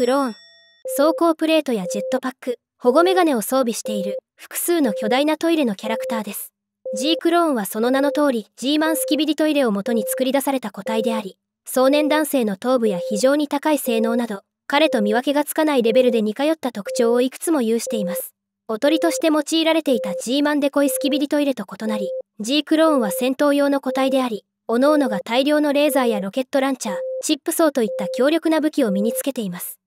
クローン走行プレートやジェットパック保護メガネを装備している複数の巨大なトイレのキャラクターです G クローンはその名の通り G マンスキビリトイレをもとに作り出された個体であり壮年男性の頭部や非常に高い性能など彼と見分けがつかないレベルで似通った特徴をいくつも有していますおとりとして用いられていた G マンデコイスキビリトイレと異なり G クローンは戦闘用の個体であり各々が大量のレーザーやロケットランチャーチップ層といった強力な武器を身につけています